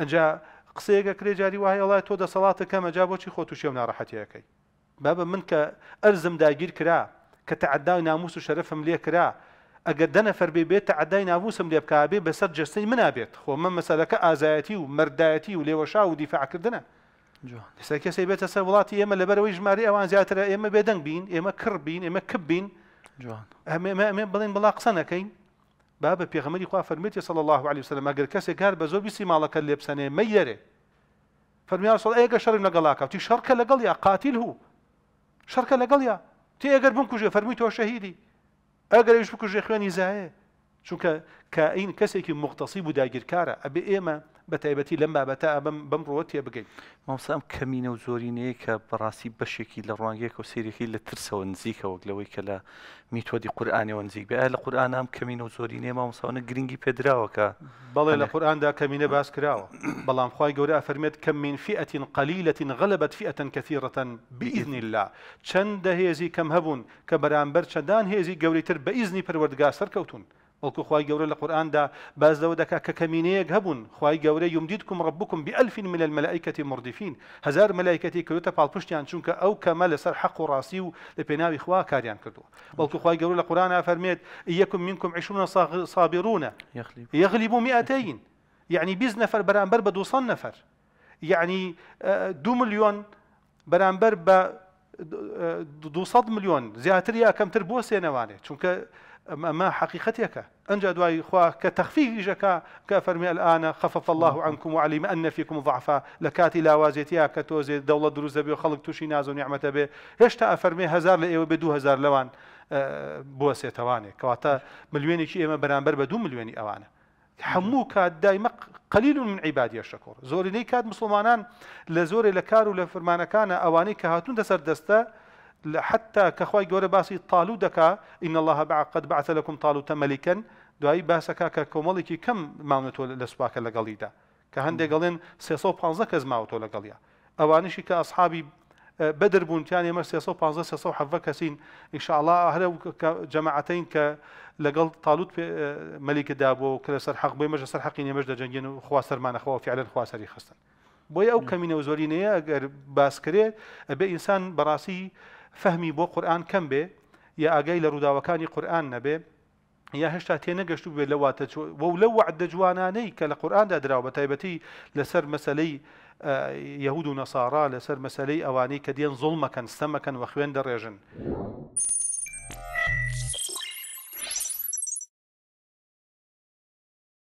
ئەجا قسەیەگە کرێ جاری وایە وڵای تۆ دەسەڵاتە کەمەجا بۆچی خۆ تو شێو ناڕەحەتیەکەی بابە من کە ئەرزم داگیر کرا کە تععدای ناموس و شەرفم لێ کرا ئەگەر دەنەفەر بێ بێت عدای ناووسم لێ بکابێ بەسەر جستەی منابێت خۆ من مەسەلەکە ئازایەتی و مردایەتی و لێوەشا و دیفاعکردنە لەسەر کەسی بێتە سەر وڵاتی ئێمە لەبەرەوەی ژماری ئەوان زیاترە ئێمە بێدەنگ بین ئێمە کڕ بین ئێمە کب بین ئەمێ بڵێن بڵا قسە نەکەین باب پیغمبری خواه فرمیتی فەرمێتی صلی الله عليه وسلم ئەگەر کەسێک کار بە زۆر بیسی فرمی لێ بسەنێ مەیەرێ فەرمیان سڵ ئەگە شەڕم لەگەڵاکەوتی شەڕکە لەگەڵیا قاتیل هو شەرکە لەگەڵیا تێ ئەگەر بم کوژێ فەرمی تۆ شەهیدی ئەگەر ش بکوژێ خوێنی زایە چونکە کائین کەسێکی مختصی بوو داگیرکارە ئەبێ ئێمە بە تایبەتی لەم بابەتە ئەبم بەم ڕۆ تێ بگەین مامسام کەمینە و زۆرینەیە کە بەڕاستی بەشێکی لە ڕوانگەیەک و سێرەی لە ترسەوە نزیکەوە لەوەی کە لە میتۆدی قورآانەوە نزیک بێ لە قورآان هم کەمینە و زۆرینەیە مامساونە گرنگی پێدراوەکە بەڵێ لە قورآاندا کەمینە باس کراوە بەڵام خی گەورە ئەفەرمێت کە من فئەتین قەلیلەتین غەلبەت فئەتەن کەثیڕەتەن بئیزنی لا چەندە هێزی کەم هەبوون کە بەرامبەر چەندان هێزی گەوریتر بە ئیزنی پەروەردگا سەرکەوتون. وەکو خی گەورە لە دا باز لەوە دەکا کە کەمینەیەک هەبوون خی گەورە یمدیدکم ڕبکم بألفین من المەلائکەتی مردفين هزار مەلایکەتی کەوتە پاڵپشتیان چونکە او کەمە سر حق و ڕاستی و لە پێناوی خوا کاریان کردو بەڵکو خی گەورە لە قورآانە فەرمێت یەکم منکم عشونە صابرونە یغلی يعني بوو یعنی بیز نفر بەرامبەر بە دوسان نەفەر یعنی يعني، آه، دو صد مليون بە 200 ملیۆن زیاتر یا کەمتر ما حقيقتك أنجا دواي خوا كتخفيف جكا كفرمي الآن خفف الله عنكم وعلم أن فيكم ضعفا لكاتي لا وازيتيا كتوزي دولة دروز بي وخلق توشي ناز ونعمة بي هشتا أفرمي هزار لإيوه بدو هزار لوان أه، بوە سێتەوانێک كواتا مليوني كي إما بە بدو ملیۆنی أوانا هەموو کات دایمە من عبادي الشكور زوري نيكاد مسلمانان لزوري لكارو لفرمانا كان أواني كهاتون دسر ئەوانەی هاتون حتى كخواي جوري باسي طالو إن الله بع قد بعث لكم طالو ملكا دعي باسكا ككمالك كم معنوتو لسباك اللقالي دا كهند قالين سيصو بانزا كز معنوتو لقاليا أوانيش كأصحابي آه، بدر بونت يعني مر سيصو بانزا سيصو حفا كسين إن شاء الله أهلا كجماعتين ك لقال طالوت آه، ملك دابو كلا سر حق بي مجلس الحق يعني مجد جنجين خواسر معنا خوا فعلا خواسري خصنا بويا او كمينه وزولينيه اگر باسكري ابي انسان براسي فەهمی بۆ قورآن کەم بێ یا ئاگای لە ڕووداوەکانی قورآن نەبێ یا هێشتا تێنەگەشت بێت لەواتە و لەو وعددە جوانانەی کە لە قورآاندا درراوە بە تایبەتی لەسەر مەسلەی یهود و نەسارا لەسەر مەسلەی ئەوانەی کە دێن زڵمەکەن سەمەکەن وە خوێن دەڕێژن.